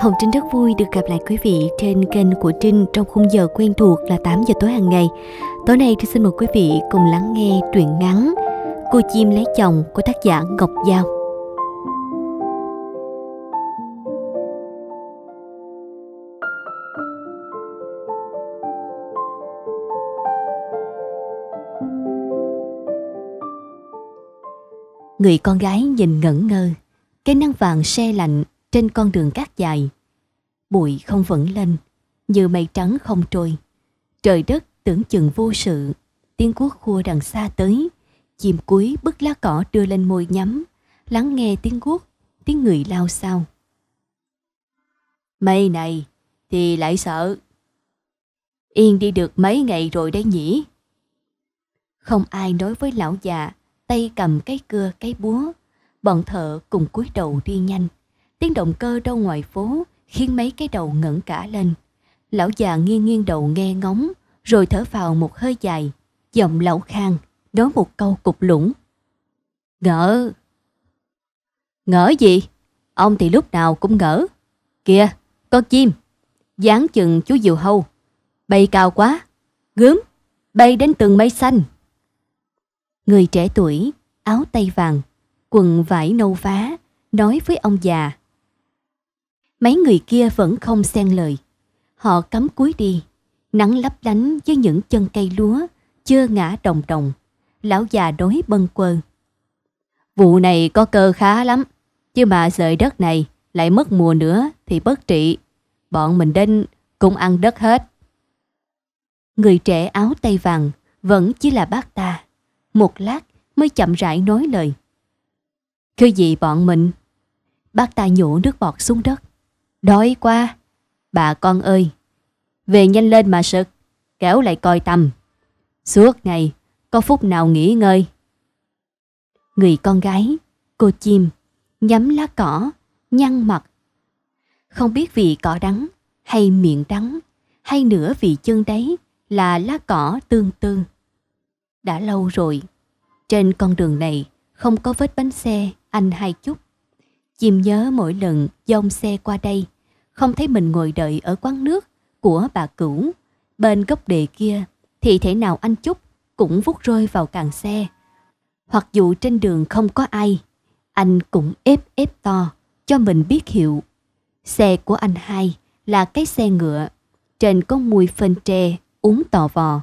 Hồng Trinh rất vui được gặp lại quý vị trên kênh của Trinh trong khung giờ quen thuộc là 8 giờ tối hàng ngày. Tối nay Trinh xin mời quý vị cùng lắng nghe truyện ngắn Cô chim lấy chồng của tác giả Ngọc Giao. Người con gái nhìn ngẩn ngơ, cái nắng vàng xe lạnh trên con đường cát dài. Bụi không vẫn lên, như mây trắng không trôi. Trời đất tưởng chừng vô sự, tiếng cuốc khua đằng xa tới. Chìm cuối bức lá cỏ đưa lên môi nhắm, lắng nghe tiếng guốc, tiếng người lao sao. Mây này thì lại sợ. Yên đi được mấy ngày rồi đấy nhỉ? Không ai nói với lão già tay cầm cái cưa cái búa. Bọn thợ cùng cúi đầu đi nhanh. Tiếng động cơ đâu ngoài phố khiến mấy cái đầu ngẩng cả lên. Lão già nghiêng nghiêng đầu nghe ngóng, rồi thở vào một hơi dài. Giọng lão khang, nói một câu cục lũng. Ngỡ! Ngỡ gì? Ông thì lúc nào cũng ngỡ. Kìa, con chim! Dán chừng chú diều hâu. Bay cao quá, gớm, bay đến từng mây xanh. Người trẻ tuổi, áo tay vàng, quần vải nâu vá, nói với ông già. Mấy người kia vẫn không xen lời. Họ cắm cúi đi, nắng lấp lánh với những chân cây lúa, chưa ngã đồng đồng. Lão già đối bâng quơ. Vụ này có cơ khá lắm, chứ mà sợi đất này lại mất mùa nữa thì bất trị. Bọn mình đinh cũng ăn đất hết. Người trẻ áo tay vàng vẫn chỉ là bác ta một lát mới chậm rãi nói lời. Cứ gì bọn mình? Bác ta nhổ nước bọt xuống đất. Đói quá! Bà con ơi! Về nhanh lên mà sực, kéo lại coi tầm. Suốt ngày, có phút nào nghỉ ngơi. Người con gái, cô chim, nhắm lá cỏ, nhăn mặt. Không biết vì cỏ đắng, hay miệng đắng, hay nữa vì chân đấy là lá cỏ tương tương. Đã lâu rồi trên con đường này không có vết bánh xe anh hai chút. chìm nhớ mỗi lần dông xe qua đây, không thấy mình ngồi đợi ở quán nước của bà cửu. Bên gốc đề kia thì thể nào anh Chúc cũng vút rơi vào càng xe. Hoặc dù trên đường không có ai, anh cũng ép ép to cho mình biết hiệu. Xe của anh hai là cái xe ngựa, trên có mùi phên tre, uống tò vò.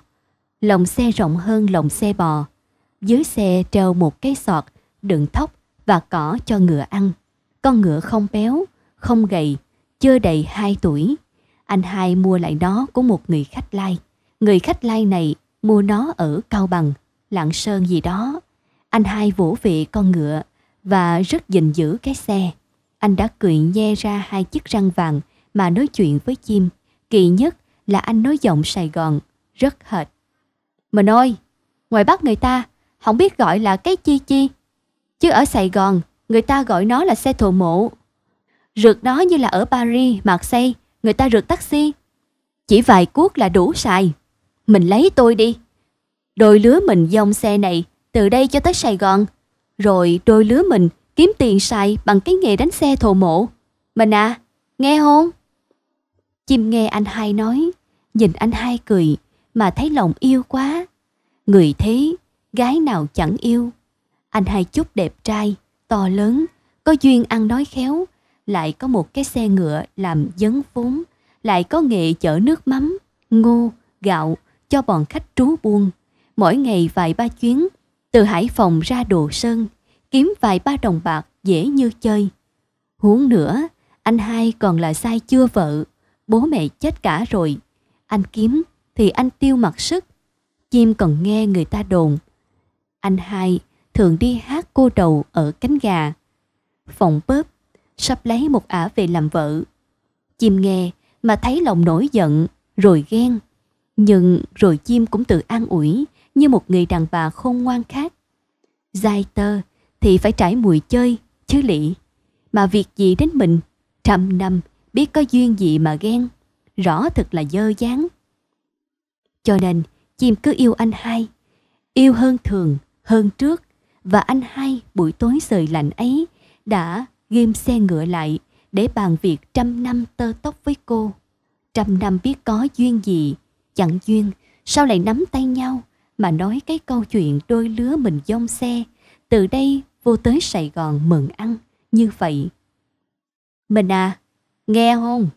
Lòng xe rộng hơn lòng xe bò, dưới xe treo một cái sọt đựng thóc và cỏ cho ngựa ăn. Con ngựa không béo, không gầy, chưa đầy hai tuổi. Anh hai mua lại nó của một người khách lai. Người khách lai này mua nó ở Cao Bằng, Lạng Sơn gì đó. Anh hai vỗ vệ con ngựa và rất gìn giữ cái xe. Anh đã cười nhe ra hai chiếc răng vàng mà nói chuyện với chim. Kỳ nhất là anh nói giọng Sài Gòn, rất hệt. Mình ơi, ngoài Bắc người ta không biết gọi là cái chi chi. Chứ ở Sài Gòn, người ta gọi nó là xe thổ mộ. Rượt nó như là ở Paris, Marseille, người ta rượt taxi. Chỉ vài cuốc là đủ xài. Mình lấy tôi đi. Đôi lứa mình dông xe này từ đây cho tới Sài Gòn. Rồi đôi lứa mình kiếm tiền xài bằng cái nghề đánh xe thổ mộ. Mình à, nghe không? Chim nghe anh hai nói, nhìn anh hai cười mà thấy lòng yêu quá. Người thế gái nào chẳng yêu. Anh hai chút đẹp trai, to lớn, có duyên ăn nói khéo, lại có một cái xe ngựa làm dấn vốn, lại có nghệ chở nước mắm, ngô, gạo cho bọn khách trú buôn. Mỗi ngày vài ba chuyến, từ Hải Phòng ra Đồ Sơn, kiếm vài ba đồng bạc dễ như chơi. Huống nữa, anh hai còn là sai chưa vợ, bố mẹ chết cả rồi. Anh kiếm thì anh tiêu mặt sức. Chim còn nghe người ta đồn anh hai thường đi hát cô đầu ở cánh gà. Phòng bóp sắp lấy một ả về làm vợ. Chim nghe mà thấy lòng nổi giận rồi ghen. Nhưng rồi chim cũng tự an ủi như một người đàn bà khôn ngoan khác. Giai tơ thì phải trải mùi chơi chứ lị. Mà việc gì đến mình, trăm năm biết có duyên gì mà ghen. Rõ thật là dơ dáng. Cho nên chim cứ yêu anh hai. Yêu hơn thường hơn trước và anh hai buổi tối sời lạnh ấy đã ghim xe ngựa lại để bàn việc trăm năm tơ tóc với cô. Trăm năm biết có duyên gì, chẳng duyên, sao lại nắm tay nhau mà nói cái câu chuyện đôi lứa mình dông xe, từ đây vô tới Sài Gòn mừng ăn, như vậy. Mình à, nghe không?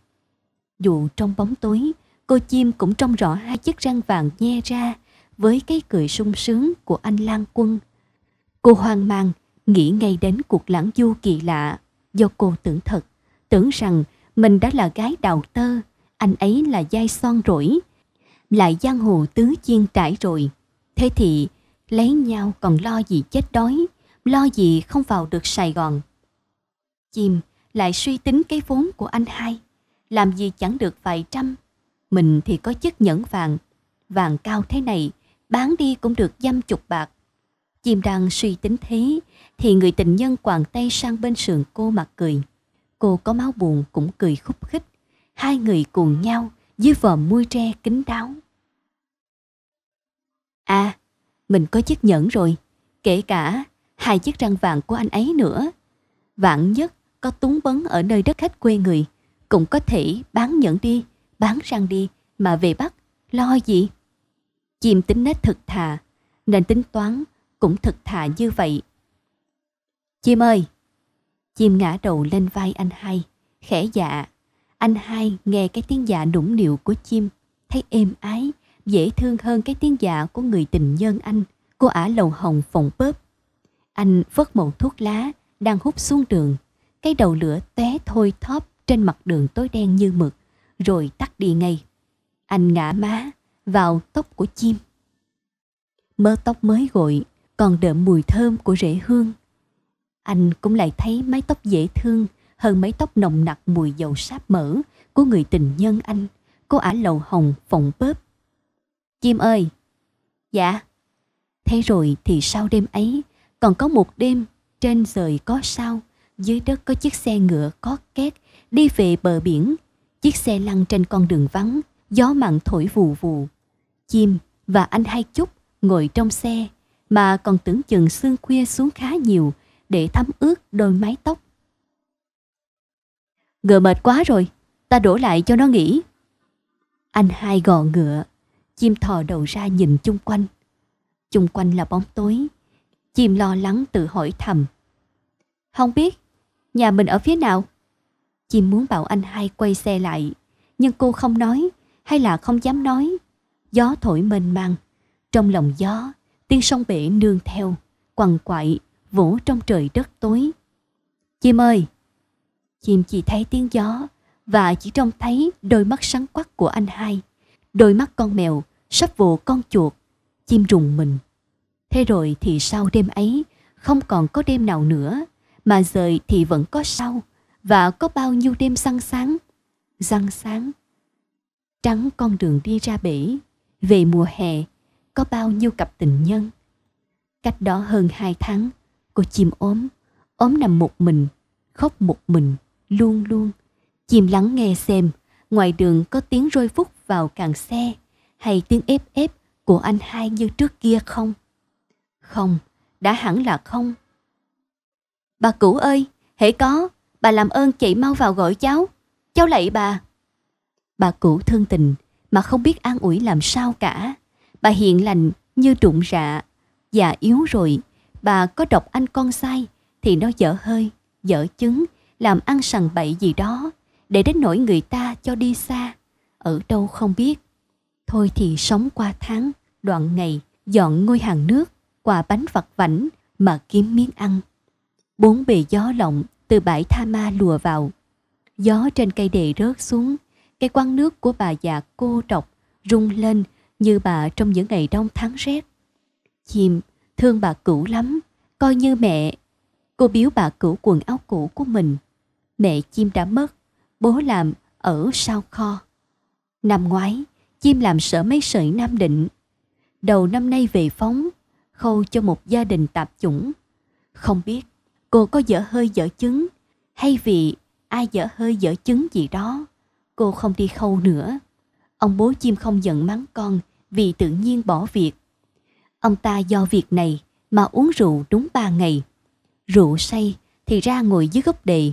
Dù trong bóng tối, cô chim cũng trông rõ hai chiếc răng vàng nhe ra với cái cười sung sướng của anh Lan Quân. Cô hoang mang, nghĩ ngay đến cuộc lãng du kỳ lạ do cô tưởng thật, tưởng rằng mình đã là gái đào tơ, anh ấy là giai son rỗi, lại giang hồ tứ chiên trải rồi. Thế thì lấy nhau còn lo gì chết đói, lo gì không vào được Sài Gòn. Chim lại suy tính cái vốn của anh hai, làm gì chẳng được vài trăm. Mình thì có chiếc nhẫn vàng, vàng cao thế này bán đi cũng được dăm chục bạc. Chim đang suy tính thế, thì người tình nhân quàng tay sang bên sườn cô mà cười. Cô có máu buồn cũng cười khúc khích. Hai người cùng nhau dưới vòm mui tre kính đáo. À, mình có chiếc nhẫn rồi, kể cả hai chiếc răng vàng của anh ấy nữa. Vạn nhất có túng bấn ở nơi đất khách quê người, cũng có thể bán nhẫn đi, bán răng đi, mà về Bắc, lo gì? Chim tính nết thật thà, nên tính toán cũng thật thà như vậy. Chim ơi! Chim ngã đầu lên vai anh hai, khẽ dạ. Anh hai nghe cái tiếng dạ nũng nịu của chim, thấy êm ái, dễ thương hơn cái tiếng dạ của người tình nhân anh, cô ả lầu hồng phồng bóp. Anh vớt một thuốc lá, đang hút xuống đường. Cái đầu lửa té thôi thóp trên mặt đường tối đen như mực, rồi tắt đi ngay. Anh ngã má, vào tóc của chim. Mớ tóc mới gội còn đượm mùi thơm của rễ hương. Anh cũng lại thấy mái tóc dễ thương hơn mái tóc nồng nặc mùi dầu sáp mỡ của người tình nhân anh, cô ả lầu hồng phồng bớp. Chim ơi! Dạ! Thế rồi thì sau đêm ấy, còn có một đêm, trên trời có sao, dưới đất có chiếc xe ngựa có két, đi về bờ biển. Chiếc xe lăn trên con đường vắng, gió mặn thổi vù vù. Chim và anh Hai Chúc ngồi trong xe mà còn tưởng chừng sương khuya xuống khá nhiều để thấm ướt đôi mái tóc. Ngựa mệt quá rồi, ta đổ lại cho nó nghỉ. Anh hai gò ngựa, chim thò đầu ra nhìn chung quanh. Chung quanh là bóng tối, chim lo lắng tự hỏi thầm. Không biết, nhà mình ở phía nào? Chim muốn bảo anh hai quay xe lại, nhưng cô không nói hay là không dám nói Gió thổi mênh mang, trong lòng gió, tiếng sông bể nương theo, quằn quại, vỗ trong trời đất tối. Chim ơi! Chim chỉ thấy tiếng gió và chỉ trông thấy đôi mắt sáng quắc của anh hai, đôi mắt con mèo sắp vồ con chuột, chim rùng mình. Thế rồi thì sau đêm ấy, không còn có đêm nào nữa, mà rời thì vẫn có sau, và có bao nhiêu đêm răng sáng, răng sáng. Trắng con đường đi ra bể, về mùa hè, có bao nhiêu cặp tình nhân. Cách đó hơn hai tháng, cô chim ốm, ốm nằm một mình, khóc một mình, luôn luôn. Chim lắng nghe xem, ngoài đường có tiếng rôi phúc vào càng xe hay tiếng ép ép của anh hai như trước kia không? Không, đã hẳn là không. Bà cũ ơi, hễ có, bà làm ơn chị mau vào gọi cháu. Cháu lạy bà. Bà cũ thương tình, mà không biết an ủi làm sao cả. Bà hiện lành như trụng rạ, già yếu rồi, bà có đọc anh con sai thì nó dở hơi, dở chứng, làm ăn sằng bậy gì đó, để đến nỗi người ta cho đi xa, ở đâu không biết. Thôi thì sống qua tháng, đoạn ngày, dọn ngôi hàng nước, quà bánh vặt vảnh mà kiếm miếng ăn. Bốn bề gió lộng từ bãi tha ma lùa vào. Gió trên cây đề rớt xuống, cái quan nước của bà già cô độc rung lên như bà trong những ngày đông tháng rét. Chìm, thương bà cũ lắm, coi như mẹ. Cô biếu bà cũ quần áo cũ của mình. Mẹ chim đã mất, bố làm ở sau kho. Năm ngoái, chim làm sở mấy sợi Nam Định. Đầu năm nay về phóng, khâu cho một gia đình tạp chủng. Không biết cô có dở hơi dở chứng hay vì ai dở hơi dở chứng gì đó cô không đi khâu nữa. Ông bố chim không giận mắng con vì tự nhiên bỏ việc. Ông ta do việc này mà uống rượu đúng ba ngày. Rượu say thì ra ngồi dưới gốc đề,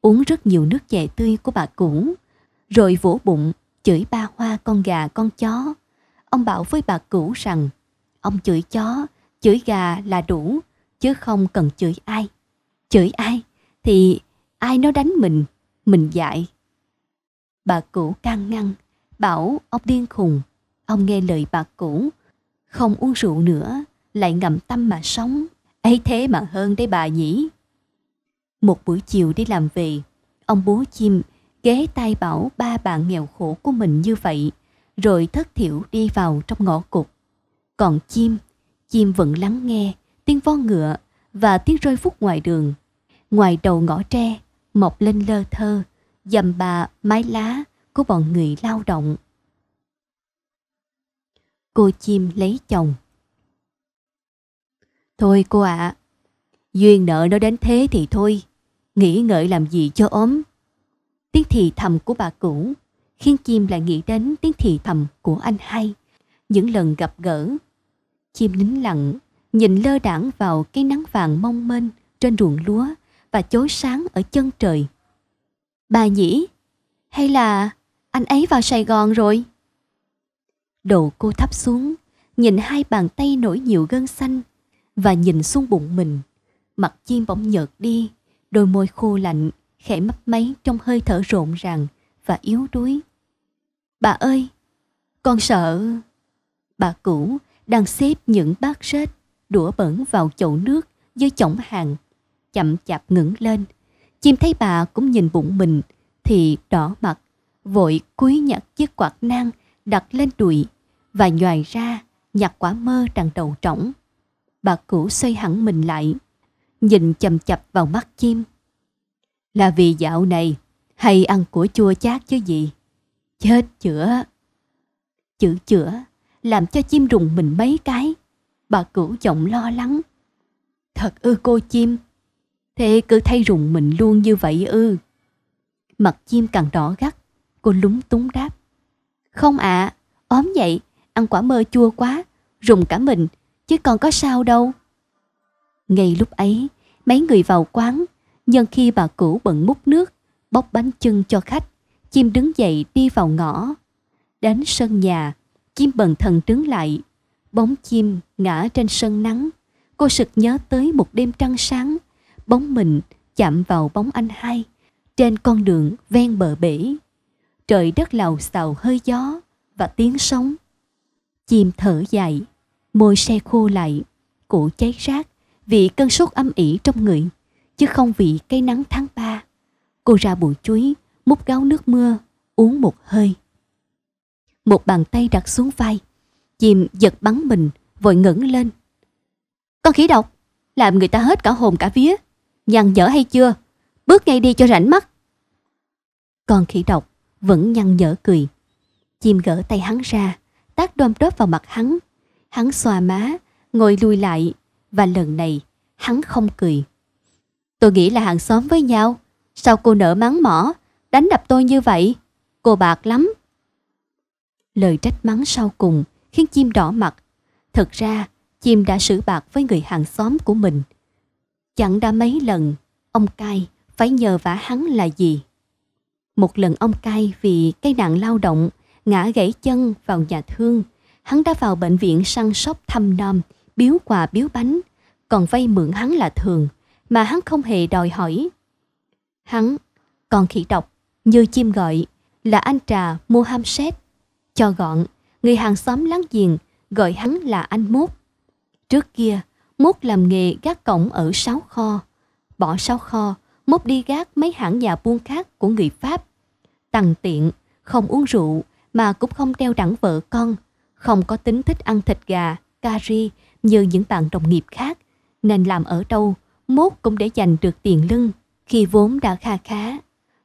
uống rất nhiều nước chè tươi của bà cũ, rồi vỗ bụng, chửi ba hoa con gà con chó. Ông bảo với bà cũ rằng, ông chửi chó, chửi gà là đủ, chứ không cần chửi ai. Chửi ai thì ai nó đánh mình, mình dạy. Bà cũ can ngăn, bảo ông điên khùng. Ông nghe lời bà cũ, không uống rượu nữa, lại ngậm tâm mà sống. ấy thế mà hơn đấy bà nhỉ. Một buổi chiều đi làm về, ông bố chim ghé tay bảo ba bạn nghèo khổ của mình như vậy, rồi thất thiểu đi vào trong ngõ cụt. Còn chim, chim vẫn lắng nghe tiếng vo ngựa và tiếng rơi phút ngoài đường. Ngoài đầu ngõ tre, mọc lên lơ thơ dầm bà, mái lá của bọn người lao động. Cô chim lấy chồng Thôi cô ạ, à, duyên nợ nó đến thế thì thôi, nghĩ ngợi làm gì cho ốm. Tiếng thì thầm của bà cũ khiến chim lại nghĩ đến tiếng thì thầm của anh hai, những lần gặp gỡ. Chim nín lặng, nhìn lơ đảng vào cái nắng vàng mong mênh trên ruộng lúa và chối sáng ở chân trời Bà nhỉ? Hay là anh ấy vào Sài Gòn rồi? Đầu cô thấp xuống, nhìn hai bàn tay nổi nhiều gân xanh và nhìn xuống bụng mình. Mặt chim bỗng nhợt đi, đôi môi khô lạnh, khẽ mấp máy trong hơi thở rộn ràng và yếu đuối. Bà ơi, con sợ... Bà cũ đang xếp những bát rết, đũa bẩn vào chậu nước dưới chổng hàng, chậm chạp ngẩng lên Chim thấy bà cũng nhìn bụng mình thì đỏ mặt, vội cúi nhặt chiếc quạt nang đặt lên đùi và nhòi ra nhặt quả mơ đằng đầu trỏng. Bà cũ xoay hẳn mình lại, nhìn chầm chập vào mắt chim. Là vì dạo này hay ăn của chua chát chứ gì? Chết chữa! Chữ chữa làm cho chim rùng mình mấy cái. Bà cửu giọng lo lắng. Thật ư cô chim, Thế cứ thay rụng mình luôn như vậy ư? Mặt chim càng đỏ gắt, cô lúng túng đáp. Không ạ, à, ốm vậy, ăn quả mơ chua quá, rụng cả mình, chứ còn có sao đâu. Ngay lúc ấy, mấy người vào quán, nhân khi bà cũ bận múc nước, bóc bánh chưng cho khách, chim đứng dậy đi vào ngõ. Đến sân nhà, chim bần thần đứng lại, bóng chim ngã trên sân nắng. Cô sực nhớ tới một đêm trăng sáng, bóng mình chạm vào bóng anh hai trên con đường ven bờ bể. Trời đất lầu xào hơi gió và tiếng sóng. chìm thở dài, môi xe khô lại, cổ cháy rác vì cơn sốt âm ỉ trong người, chứ không vì cây nắng tháng ba. Cô ra bụi chuối, múc gáo nước mưa, uống một hơi. Một bàn tay đặt xuống vai, chìm giật bắn mình, vội ngẩng lên. Con khí độc, làm người ta hết cả hồn cả vía nhăn nhở hay chưa? Bước ngay đi cho rảnh mắt. Còn khỉ độc vẫn nhăn nhở cười. Chim gỡ tay hắn ra, tác đom đóm vào mặt hắn. Hắn xoa má, ngồi lùi lại và lần này hắn không cười. Tôi nghĩ là hàng xóm với nhau. Sao cô nở mắng mỏ, đánh đập tôi như vậy? Cô bạc lắm. Lời trách mắng sau cùng khiến chim đỏ mặt. Thật ra, chim đã xử bạc với người hàng xóm của mình. Chẳng đã mấy lần, ông cai phải nhờ vả hắn là gì? Một lần ông cai vì cái nạn lao động, ngã gãy chân vào nhà thương, hắn đã vào bệnh viện săn sóc thăm nom, biếu quà biếu bánh, còn vay mượn hắn là thường, mà hắn không hề đòi hỏi. Hắn còn khỉ độc, như chim gọi, là anh trà mua ham Cho gọn, người hàng xóm láng giềng gọi hắn là anh mốt. Trước kia, Mốt làm nghề gác cổng ở sáu kho. Bỏ sáu kho, Mốt đi gác mấy hãng nhà buôn khác của người Pháp. Tằng tiện, không uống rượu mà cũng không đeo đẳng vợ con. Không có tính thích ăn thịt gà, cà ri như những bạn đồng nghiệp khác. Nên làm ở đâu, Mốt cũng để dành được tiền lưng khi vốn đã kha khá.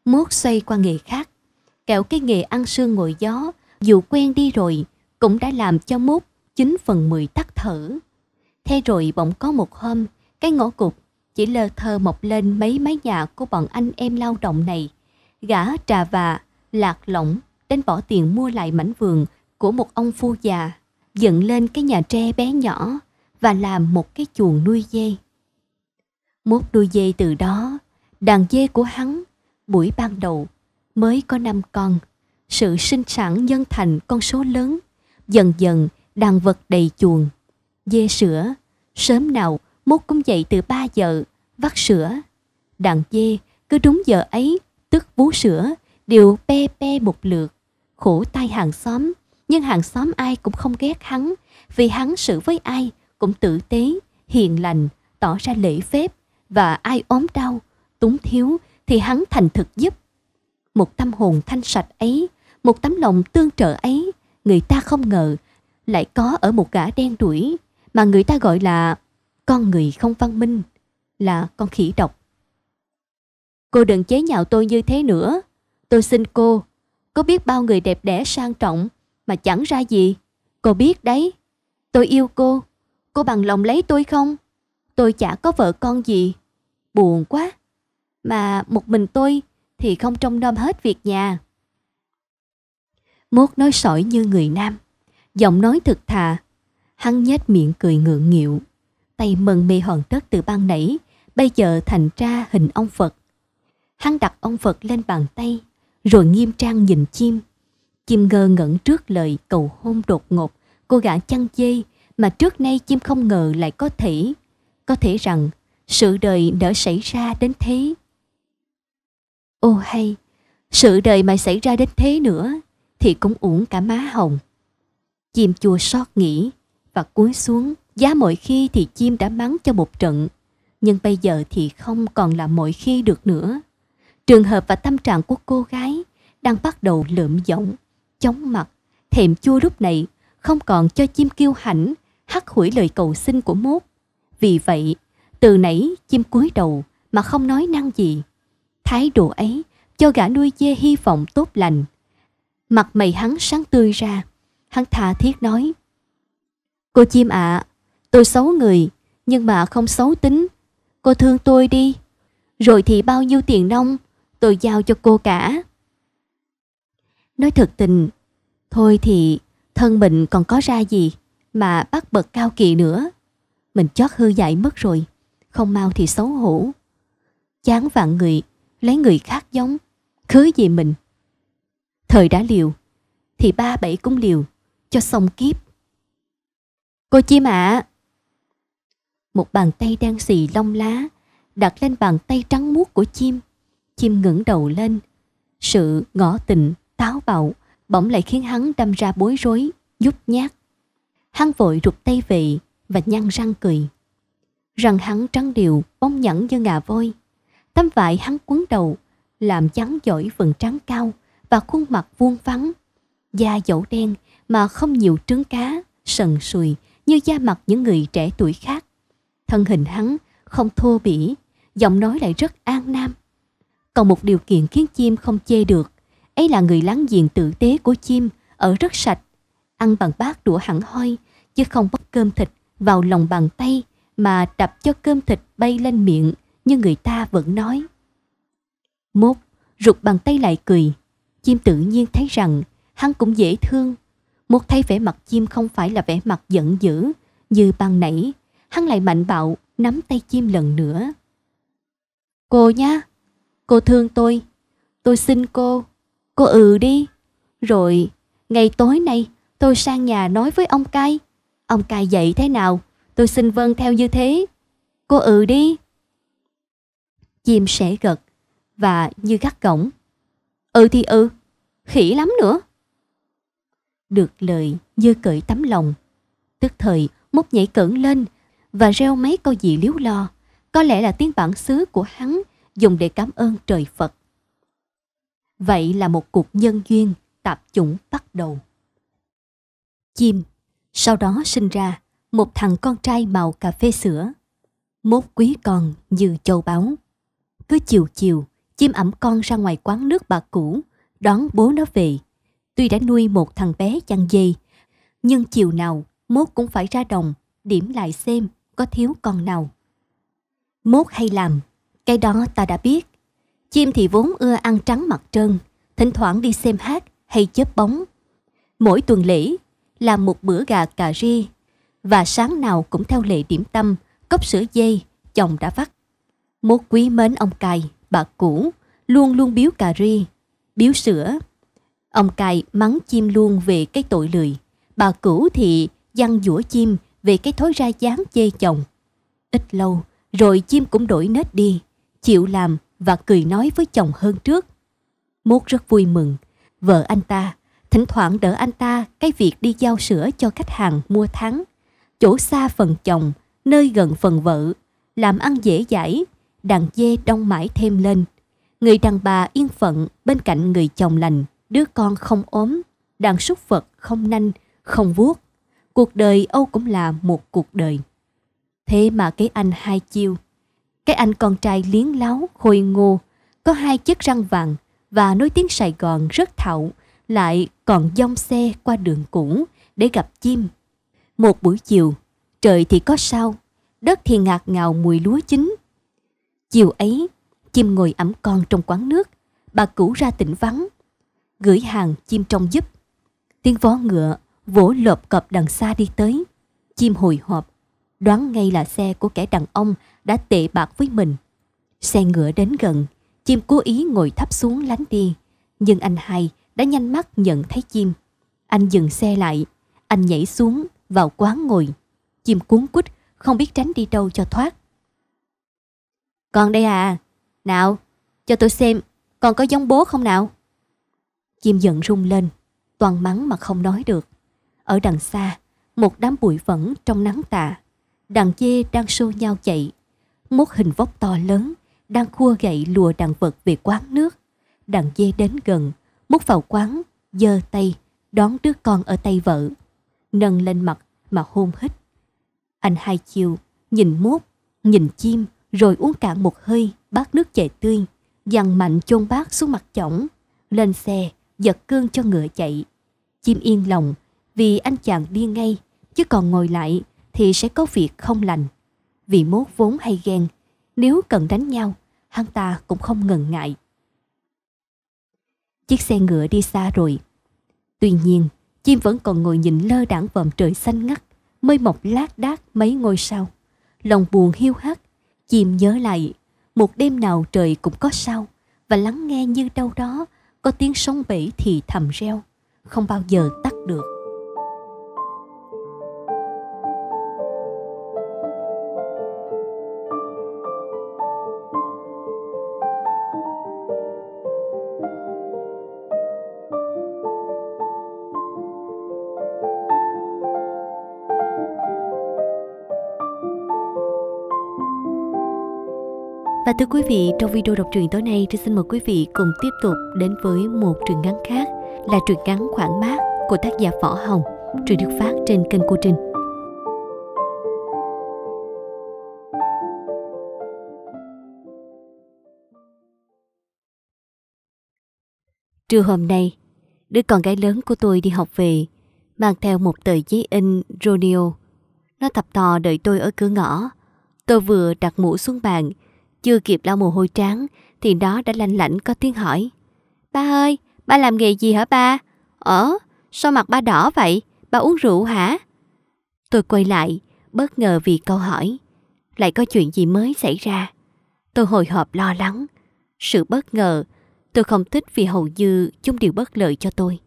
Mốt xoay qua nghề khác. Kẹo cái nghề ăn sương ngồi gió, dù quen đi rồi, cũng đã làm cho Mốt 9 phần 10 tắt thở. Thế rồi bỗng có một hôm, cái ngõ cụt chỉ lơ thơ mọc lên mấy mái nhà của bọn anh em lao động này. Gã trà và, lạc lỏng, đến bỏ tiền mua lại mảnh vườn của một ông phu già, dựng lên cái nhà tre bé nhỏ và làm một cái chuồng nuôi dê. Mốt nuôi dê từ đó, đàn dê của hắn, buổi ban đầu, mới có năm con. Sự sinh sản nhân thành con số lớn, dần dần đàn vật đầy chuồng dê sữa. Sớm nào, mốt cũng dậy từ 3 giờ, vắt sữa. Đàn dê cứ đúng giờ ấy, tức vú sữa, đều pe pe một lượt. Khổ tay hàng xóm, nhưng hàng xóm ai cũng không ghét hắn, vì hắn xử với ai cũng tử tế, hiền lành, tỏ ra lễ phép, và ai ốm đau, túng thiếu thì hắn thành thực giúp. Một tâm hồn thanh sạch ấy, một tấm lòng tương trợ ấy, người ta không ngờ lại có ở một gã đen đuổi mà người ta gọi là con người không văn minh, là con khỉ độc. Cô đừng chế nhạo tôi như thế nữa. Tôi xin cô, có biết bao người đẹp đẽ sang trọng mà chẳng ra gì. Cô biết đấy, tôi yêu cô, cô bằng lòng lấy tôi không? Tôi chả có vợ con gì, buồn quá. Mà một mình tôi thì không trông nom hết việc nhà. Mốt nói sỏi như người nam, giọng nói thật thà, Hắn nhếch miệng cười ngượng nghịu. Tay mần mê hòn đất từ ban nãy, bây giờ thành ra hình ông Phật. Hắn đặt ông Phật lên bàn tay, rồi nghiêm trang nhìn chim. Chim ngơ ngẩn trước lời cầu hôn đột ngột, cô gã chăn dê mà trước nay chim không ngờ lại có thể. Có thể rằng sự đời đã xảy ra đến thế. Ô hay, sự đời mà xảy ra đến thế nữa thì cũng uổng cả má hồng. Chim chua xót nghĩ, và cúi xuống, giá mỗi khi thì chim đã mắng cho một trận, nhưng bây giờ thì không còn là mỗi khi được nữa. Trường hợp và tâm trạng của cô gái đang bắt đầu lượm giọng, chóng mặt, thèm chua lúc này không còn cho chim kêu hãnh hắt hủi lời cầu xin của mốt. Vì vậy, từ nãy chim cúi đầu mà không nói năng gì. Thái độ ấy cho gã nuôi dê hy vọng tốt lành. Mặt mày hắn sáng tươi ra, hắn tha thiết nói, Cô chim ạ, tôi xấu người, nhưng mà không xấu tính. Cô thương tôi đi, rồi thì bao nhiêu tiền nông, tôi giao cho cô cả. Nói thật tình, thôi thì thân mình còn có ra gì mà bắt bật cao kỳ nữa. Mình chót hư dại mất rồi, không mau thì xấu hổ. Chán vạn người, lấy người khác giống, khứ gì mình. Thời đã liều, thì ba bảy cũng liều, cho xong kiếp. Cô chim ạ! Một bàn tay đang xì lông lá đặt lên bàn tay trắng muốt của chim. Chim ngẩng đầu lên. Sự ngõ tình, táo bạo bỗng lại khiến hắn đâm ra bối rối, nhút nhát. Hắn vội rụt tay về và nhăn răng cười. rằng hắn trắng điều bóng nhẫn như ngà voi. Tấm vải hắn quấn đầu, làm trắng dỗi phần trắng cao và khuôn mặt vuông vắn. Da dẫu đen mà không nhiều trứng cá, sần sùi, như da mặt những người trẻ tuổi khác. Thân hình hắn không thô bỉ, giọng nói lại rất an nam. Còn một điều kiện khiến chim không chê được, ấy là người láng giềng tử tế của chim ở rất sạch, ăn bằng bát đũa hẳn hoi, chứ không bóc cơm thịt vào lòng bàn tay mà đập cho cơm thịt bay lên miệng như người ta vẫn nói. Mốt, rụt bàn tay lại cười, chim tự nhiên thấy rằng hắn cũng dễ thương một thay vẻ mặt chim không phải là vẻ mặt giận dữ như ban nãy, hắn lại mạnh bạo nắm tay chim lần nữa. Cô nhá, cô thương tôi, tôi xin cô, cô ừ đi. Rồi, ngày tối nay tôi sang nhà nói với ông cai. Ông cai dậy thế nào, tôi xin vâng theo như thế. Cô ừ đi. Chim sẽ gật và như gắt cổng. Ừ thì ừ, khỉ lắm nữa. Được lời, như cởi tấm lòng. Tức thời, múc nhảy cẩn lên và reo mấy câu dị liếu lo. Có lẽ là tiếng bản xứ của hắn dùng để cảm ơn trời Phật. Vậy là một cuộc nhân duyên tạp chủng bắt đầu. Chim, sau đó sinh ra một thằng con trai màu cà phê sữa. Mốt quý con như châu báu. Cứ chiều chiều, chim ẩm con ra ngoài quán nước bà cũ, đón bố nó về Tuy đã nuôi một thằng bé chăn dê, nhưng chiều nào Mốt cũng phải ra đồng, điểm lại xem có thiếu con nào. Mốt hay làm, cái đó ta đã biết. Chim thì vốn ưa ăn trắng mặt trơn, thỉnh thoảng đi xem hát hay chớp bóng. Mỗi tuần lễ làm một bữa gà cà ri và sáng nào cũng theo lệ điểm tâm, cốc sữa dây chồng đã vắt. Mốt quý mến ông cài, bà cũ, luôn luôn biếu cà ri, biếu sữa, Ông cài mắng chim luôn về cái tội lười. Bà cửu thì dăng dũa chim về cái thói ra dáng chê chồng. Ít lâu, rồi chim cũng đổi nết đi, chịu làm và cười nói với chồng hơn trước. Mốt rất vui mừng, vợ anh ta thỉnh thoảng đỡ anh ta cái việc đi giao sữa cho khách hàng mua thắng. Chỗ xa phần chồng, nơi gần phần vợ, làm ăn dễ dãi, đàn dê đông mãi thêm lên. Người đàn bà yên phận bên cạnh người chồng lành, Đứa con không ốm, đàn súc vật không nanh, không vuốt. Cuộc đời Âu cũng là một cuộc đời. Thế mà cái anh hai chiêu. Cái anh con trai liếng láo, khôi ngô, có hai chiếc răng vàng và nói tiếng Sài Gòn rất thạo, lại còn dông xe qua đường cũ để gặp chim. Một buổi chiều, trời thì có sao, đất thì ngạt ngào mùi lúa chín. Chiều ấy, chim ngồi ẩm con trong quán nước, bà cũ ra tỉnh vắng, gửi hàng chim trông giúp. Tiếng vó ngựa vỗ lộp cập đằng xa đi tới. Chim hồi hộp, đoán ngay là xe của kẻ đàn ông đã tệ bạc với mình. Xe ngựa đến gần, chim cố ý ngồi thấp xuống lánh đi. Nhưng anh hai đã nhanh mắt nhận thấy chim. Anh dừng xe lại, anh nhảy xuống vào quán ngồi. Chim cuốn quýt không biết tránh đi đâu cho thoát. Con đây à, nào, cho tôi xem, con có giống bố không nào? Chim giận rung lên, toàn mắng mà không nói được. Ở đằng xa, một đám bụi vẫn trong nắng tạ. Đàn dê đang xô nhau chạy. mốt hình vóc to lớn đang khua gậy lùa đàn vật về quán nước. Đàn dê đến gần, mốt vào quán, giơ tay, đón đứa con ở tay vợ. Nâng lên mặt mà hôn hít. Anh hai chiều, nhìn mốt, nhìn chim, rồi uống cạn một hơi bát nước chè tươi, dằn mạnh chôn bát xuống mặt chổng, lên xe giật cương cho ngựa chạy. Chim yên lòng vì anh chàng đi ngay, chứ còn ngồi lại thì sẽ có việc không lành. Vì mốt vốn hay ghen, nếu cần đánh nhau, hắn ta cũng không ngần ngại. Chiếc xe ngựa đi xa rồi. Tuy nhiên, chim vẫn còn ngồi nhìn lơ đảng vòm trời xanh ngắt, mây mọc lác đác mấy ngôi sao. Lòng buồn hiu hắt, chim nhớ lại, một đêm nào trời cũng có sao, và lắng nghe như đâu đó có tiếng sóng bể thì thầm reo, không bao giờ tắt được. Và thưa quý vị, trong video đọc truyện tối nay, tôi xin mời quý vị cùng tiếp tục đến với một truyện ngắn khác là truyện ngắn khoảng mát của tác giả Võ Hồng, truyện được phát trên kênh cô Trình. Trưa hôm nay, đứa con gái lớn của tôi đi học về, mang theo một tờ giấy in Romeo. Nó thập tò đợi tôi ở cửa ngõ. Tôi vừa đặt mũ xuống bàn, chưa kịp lau mồ hôi trán thì nó đã lanh lảnh có tiếng hỏi. Ba ơi, ba làm nghề gì hả ba? Ờ, sao mặt ba đỏ vậy? Ba uống rượu hả? Tôi quay lại, bất ngờ vì câu hỏi. Lại có chuyện gì mới xảy ra? Tôi hồi hộp lo lắng. Sự bất ngờ, tôi không thích vì hầu như chung đều bất lợi cho tôi.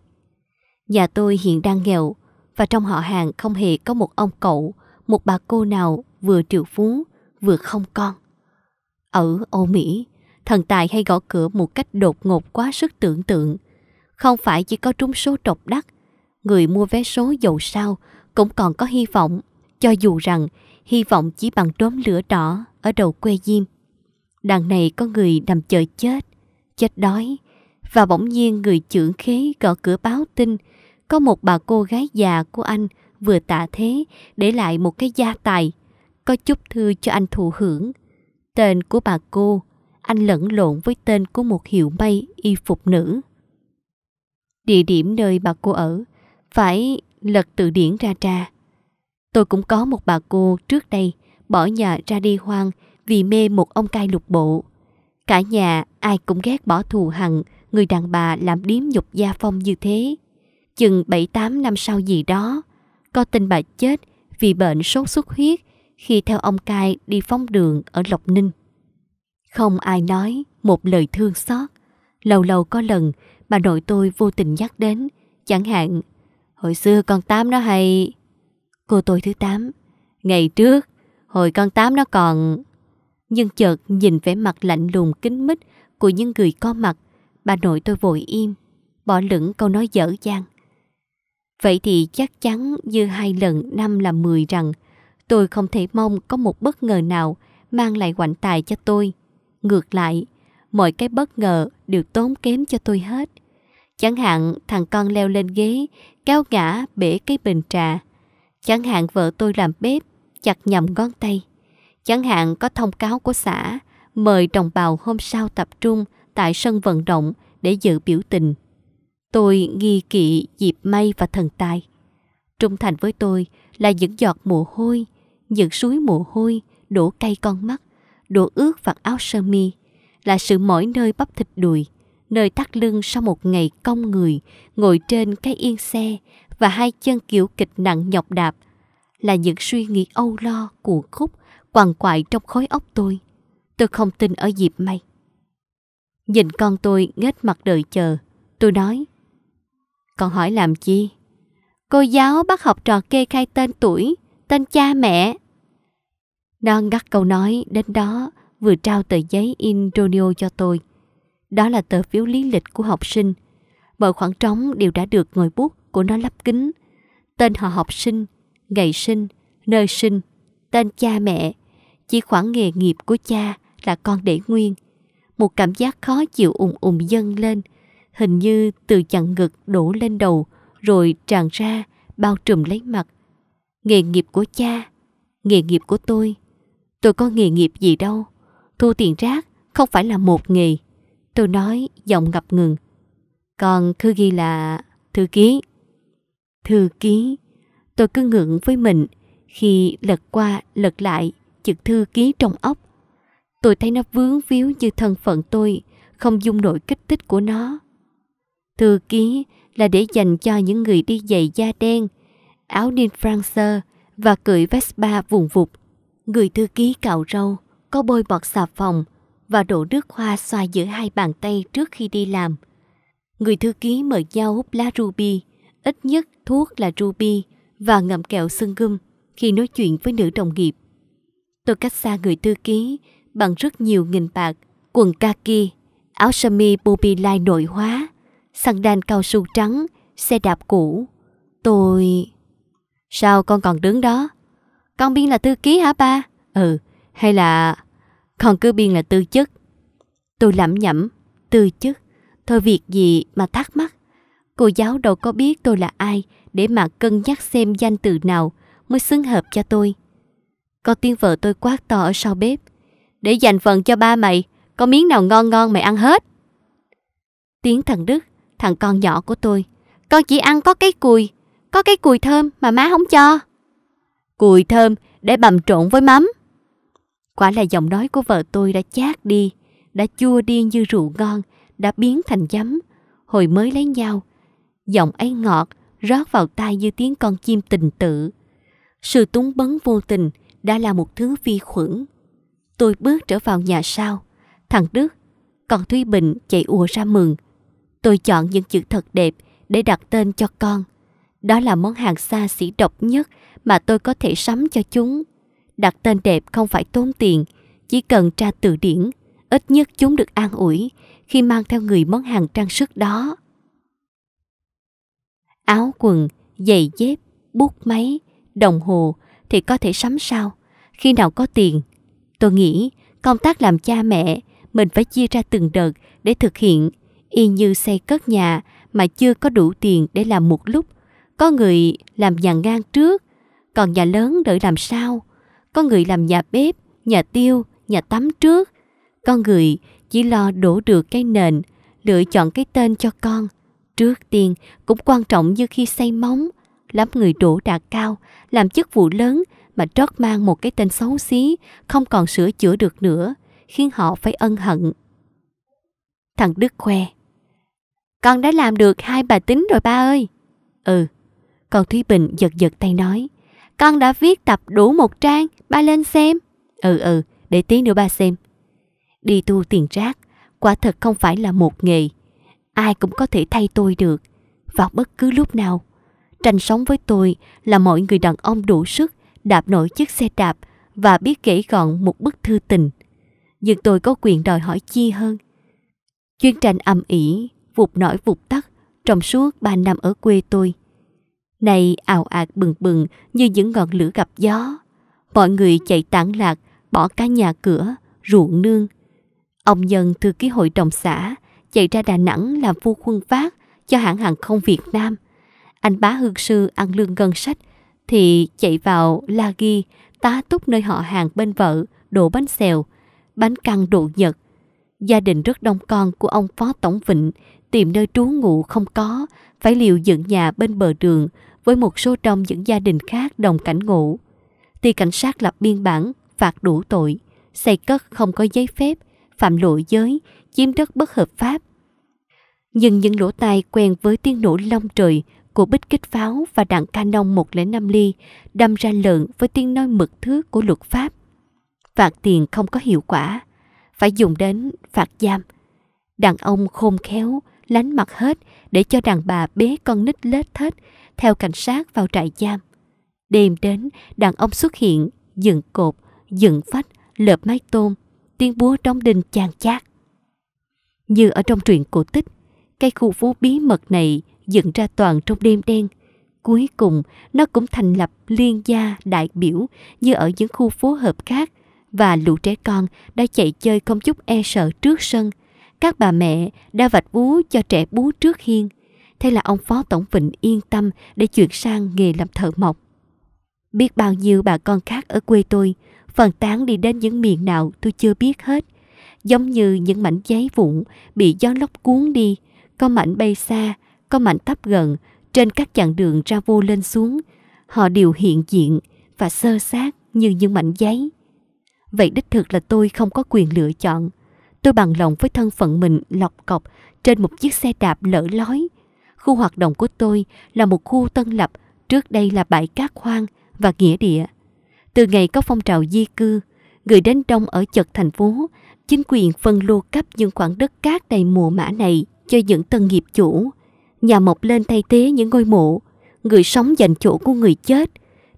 Nhà tôi hiện đang nghèo và trong họ hàng không hề có một ông cậu, một bà cô nào vừa triệu phú, vừa không con ở Âu Mỹ, thần tài hay gõ cửa một cách đột ngột quá sức tưởng tượng. Không phải chỉ có trúng số độc đắc người mua vé số dầu sao cũng còn có hy vọng, cho dù rằng hy vọng chỉ bằng đốm lửa đỏ ở đầu quê diêm. Đằng này có người nằm chờ chết, chết đói, và bỗng nhiên người trưởng khế gõ cửa báo tin có một bà cô gái già của anh vừa tạ thế để lại một cái gia tài, có chút thư cho anh thụ hưởng – Tên của bà cô, anh lẫn lộn với tên của một hiệu may y phục nữ. Địa điểm nơi bà cô ở, phải lật từ điển ra tra. Tôi cũng có một bà cô trước đây, bỏ nhà ra đi hoang vì mê một ông cai lục bộ. Cả nhà ai cũng ghét bỏ thù hằn người đàn bà làm điếm nhục gia phong như thế. Chừng bảy tám năm sau gì đó, có tin bà chết vì bệnh sốt xuất huyết khi theo ông cai đi phong đường ở Lộc Ninh. Không ai nói một lời thương xót. Lâu lâu có lần bà nội tôi vô tình nhắc đến, chẳng hạn hồi xưa con Tám nó hay... Cô tôi thứ Tám, ngày trước, hồi con Tám nó còn... Nhưng chợt nhìn vẻ mặt lạnh lùng kính mít của những người có mặt, bà nội tôi vội im, bỏ lửng câu nói dở dang. Vậy thì chắc chắn như hai lần năm là mười rằng Tôi không thể mong có một bất ngờ nào mang lại quạnh tài cho tôi. Ngược lại, mọi cái bất ngờ đều tốn kém cho tôi hết. Chẳng hạn thằng con leo lên ghế, kéo ngã bể cái bình trà. Chẳng hạn vợ tôi làm bếp, chặt nhầm ngón tay. Chẳng hạn có thông cáo của xã mời đồng bào hôm sau tập trung tại sân vận động để dự biểu tình. Tôi nghi kỵ dịp may và thần tài. Trung thành với tôi là những giọt mồ hôi, giật suối mồ hôi, đổ cay con mắt, đổ ướt vạt áo sơ mi, là sự mỏi nơi bắp thịt đùi, nơi thắt lưng sau một ngày cong người, ngồi trên cái yên xe và hai chân kiểu kịch nặng nhọc đạp, là những suy nghĩ âu lo, cuộn khúc, quằn quại trong khối óc tôi. Tôi không tin ở dịp may. Nhìn con tôi nghếch mặt đợi chờ, tôi nói Con hỏi làm chi? Cô giáo bắt học trò kê khai tên tuổi, tên cha mẹ nó ngắt câu nói đến đó vừa trao tờ giấy in cho tôi. Đó là tờ phiếu lý lịch của học sinh. Mọi khoảng trống đều đã được ngồi bút của nó lắp kính. Tên họ học sinh, ngày sinh, nơi sinh, tên cha mẹ, chỉ khoảng nghề nghiệp của cha là con để nguyên. Một cảm giác khó chịu ùng ùng dâng lên, hình như từ chặn ngực đổ lên đầu rồi tràn ra bao trùm lấy mặt. Nghề nghiệp của cha, nghề nghiệp của tôi, Tôi có nghề nghiệp gì đâu. Thu tiền rác không phải là một nghề. Tôi nói giọng ngập ngừng. Còn cứ ghi là thư ký. Thư ký. Tôi cứ ngưỡng với mình khi lật qua lật lại chữ thư ký trong ốc Tôi thấy nó vướng víu như thân phận tôi, không dung nổi kích thích của nó. Thư ký là để dành cho những người đi giày da đen, áo đin francer và cưỡi Vespa vùng vụt. Người thư ký cạo râu, có bôi bọt xà phòng và đổ nước hoa xoa giữa hai bàn tay trước khi đi làm. Người thư ký mời nhau hút lá ruby, ít nhất thuốc là ruby và ngậm kẹo sưng gum khi nói chuyện với nữ đồng nghiệp. Tôi cách xa người thư ký bằng rất nhiều nghìn bạc, quần kaki, áo sơ mi bobby lai nội hóa, đan cao su trắng, xe đạp cũ. Tôi... Sao con còn đứng đó? Con Biên là thư ký hả ba? Ừ, hay là con cứ Biên là tư chức? Tôi lẩm nhẩm, tư chức. Thôi việc gì mà thắc mắc. Cô giáo đâu có biết tôi là ai để mà cân nhắc xem danh từ nào mới xứng hợp cho tôi. Có tiếng vợ tôi quát to ở sau bếp. Để dành phần cho ba mày, có miếng nào ngon ngon mày ăn hết. Tiếng thằng Đức, thằng con nhỏ của tôi. Con chỉ ăn có cái cùi, có cái cùi thơm mà má không cho cùi thơm để bằm trộn với mắm. Quả là giọng nói của vợ tôi đã chát đi, đã chua đi như rượu ngon, đã biến thành giấm. Hồi mới lấy nhau, giọng ấy ngọt, rót vào tai như tiếng con chim tình tự. Sự túng bấn vô tình đã là một thứ vi khuẩn. Tôi bước trở vào nhà sau, thằng Đức, còn Thúy Bình chạy ùa ra mừng. Tôi chọn những chữ thật đẹp để đặt tên cho con. Đó là món hàng xa xỉ độc nhất mà tôi có thể sắm cho chúng. Đặt tên đẹp không phải tốn tiền, chỉ cần tra từ điển, ít nhất chúng được an ủi khi mang theo người món hàng trang sức đó. Áo quần, giày dép, bút máy, đồng hồ thì có thể sắm sao, khi nào có tiền. Tôi nghĩ công tác làm cha mẹ mình phải chia ra từng đợt để thực hiện, y như xây cất nhà mà chưa có đủ tiền để làm một lúc. Có người làm nhà ngang trước, còn nhà lớn đợi làm sao? Có người làm nhà bếp, nhà tiêu, nhà tắm trước. Con người chỉ lo đổ được cái nền, lựa chọn cái tên cho con. Trước tiên cũng quan trọng như khi xây móng, lắm người đổ đạt cao, làm chức vụ lớn mà trót mang một cái tên xấu xí, không còn sửa chữa được nữa, khiến họ phải ân hận. Thằng Đức khoe. Con đã làm được hai bà tính rồi ba ơi. Ừ. Còn Thúy Bình giật giật tay nói. Con đã viết tập đủ một trang, ba lên xem. Ừ ừ, để tí nữa ba xem. Đi tu tiền rác, quả thật không phải là một nghề. Ai cũng có thể thay tôi được, vào bất cứ lúc nào. Tranh sống với tôi là mọi người đàn ông đủ sức đạp nổi chiếc xe đạp và biết kể gọn một bức thư tình. Nhưng tôi có quyền đòi hỏi chi hơn. Chuyên tranh âm ỉ, vụt nổi vụt tắt trong suốt 3 năm ở quê tôi này ảo ạt bừng bừng như những ngọn lửa gặp gió. Mọi người chạy tản lạc, bỏ cả nhà cửa, ruộng nương. Ông Nhân thư ký hội đồng xã, chạy ra Đà Nẵng làm vua quân phát cho hãng hàng không Việt Nam. Anh bá hương sư ăn lương ngân sách, thì chạy vào La Ghi, tá túc nơi họ hàng bên vợ, đổ bánh xèo, bánh căn đồ Nhật. Gia đình rất đông con của ông Phó Tổng Vịnh tìm nơi trú ngụ không có, phải liều dựng nhà bên bờ đường, với một số trong những gia đình khác đồng cảnh ngộ. Tuy cảnh sát lập biên bản, phạt đủ tội, xây cất không có giấy phép, phạm lỗi giới, chiếm đất bất hợp pháp. Nhưng những lỗ tai quen với tiếng nổ long trời của bích kích pháo và đạn canon 105 ly đâm ra lợn với tiếng nói mực thước của luật pháp. Phạt tiền không có hiệu quả, phải dùng đến phạt giam. Đàn ông khôn khéo, lánh mặt hết để cho đàn bà bế con nít lết thết theo cảnh sát vào trại giam. Đêm đến, đàn ông xuất hiện, dựng cột, dựng vách, lợp mái tôn, tiếng búa đóng đinh chàng chát. Như ở trong truyện cổ tích, cây khu phố bí mật này dựng ra toàn trong đêm đen. Cuối cùng, nó cũng thành lập liên gia đại biểu như ở những khu phố hợp khác và lũ trẻ con đã chạy chơi không chút e sợ trước sân. Các bà mẹ đã vạch bú cho trẻ bú trước hiên – Thế là ông Phó Tổng Vịnh yên tâm để chuyển sang nghề làm thợ mộc. Biết bao nhiêu bà con khác ở quê tôi, phần tán đi đến những miền nào tôi chưa biết hết. Giống như những mảnh giấy vụn bị gió lốc cuốn đi, có mảnh bay xa, có mảnh tấp gần, trên các chặng đường ra vô lên xuống. Họ đều hiện diện và sơ sát như những mảnh giấy. Vậy đích thực là tôi không có quyền lựa chọn. Tôi bằng lòng với thân phận mình lọc cọc trên một chiếc xe đạp lỡ lói Khu hoạt động của tôi là một khu tân lập, trước đây là bãi cát hoang và nghĩa địa. Từ ngày có phong trào di cư, người đến đông ở chợt thành phố, chính quyền phân lô cấp những khoảng đất cát đầy mồ mã này cho những tân nghiệp chủ. Nhà mọc lên thay thế những ngôi mộ, người sống dành chỗ của người chết,